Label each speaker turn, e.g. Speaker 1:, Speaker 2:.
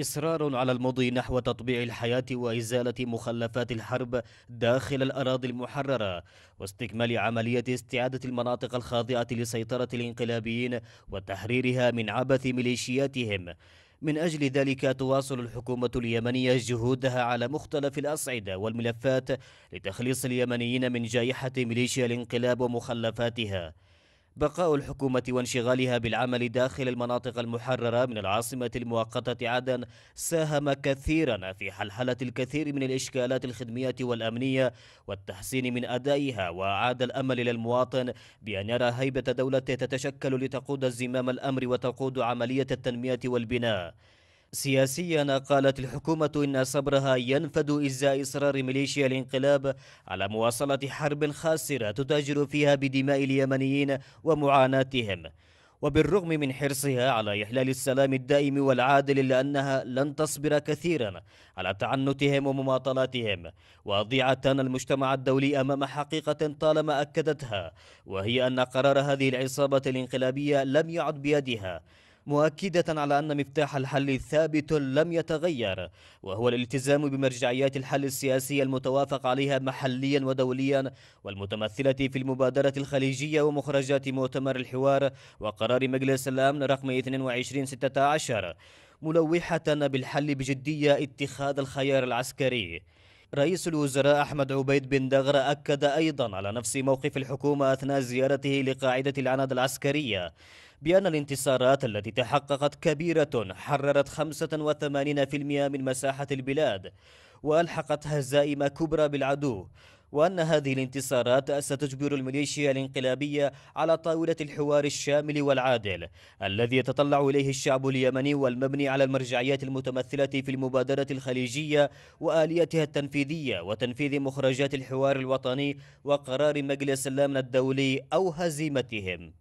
Speaker 1: إصرار على المضي نحو تطبيع الحياة وإزالة مخلفات الحرب داخل الأراضي المحررة واستكمال عملية استعادة المناطق الخاضعة لسيطرة الانقلابيين وتحريرها من عبث ميليشياتهم من أجل ذلك تواصل الحكومة اليمنية جهودها على مختلف الأصعدة والملفات لتخليص اليمنيين من جائحة ميليشيا الانقلاب ومخلفاتها بقاء الحكومة وانشغالها بالعمل داخل المناطق المحررة من العاصمة المؤقتة عدن ساهم كثيرا في حلحلة الكثير من الإشكالات الخدمية والأمنية والتحسين من أدائها وأعاد الأمل للمواطن بأن يرى هيبة دولته تتشكل لتقود زمام الأمر وتقود عملية التنمية والبناء سياسيا قالت الحكومة إن صبرها ينفد إزاء إصرار ميليشيا الانقلاب على مواصلة حرب خاسرة تتاجر فيها بدماء اليمنيين ومعاناتهم وبالرغم من حرصها على إحلال السلام الدائم والعادل إلا أنها لن تصبر كثيرا على تعنتهم ومماطلاتهم واضعة المجتمع الدولي أمام حقيقة طالما أكدتها وهي أن قرار هذه العصابة الانقلابية لم يعد بيدها مؤكدة على أن مفتاح الحل ثابت لم يتغير وهو الالتزام بمرجعيات الحل السياسي المتوافق عليها محليا ودوليا والمتمثلة في المبادرة الخليجية ومخرجات مؤتمر الحوار وقرار مجلس الأمن رقم 2216 ملوحة بالحل بجدية اتخاذ الخيار العسكري رئيس الوزراء أحمد عبيد بن دغر أكد أيضا على نفس موقف الحكومة أثناء زيارته لقاعدة العناد العسكرية بأن الانتصارات التي تحققت كبيرة حررت 85% من مساحة البلاد وألحقت هزائم كبرى بالعدو وأن هذه الانتصارات ستجبر الميليشيا الانقلابية على طاولة الحوار الشامل والعادل الذي يتطلع إليه الشعب اليمني والمبني على المرجعيات المتمثلة في المبادرة الخليجية وآليتها التنفيذية وتنفيذ مخرجات الحوار الوطني وقرار مجلس الأمن الدولي أو هزيمتهم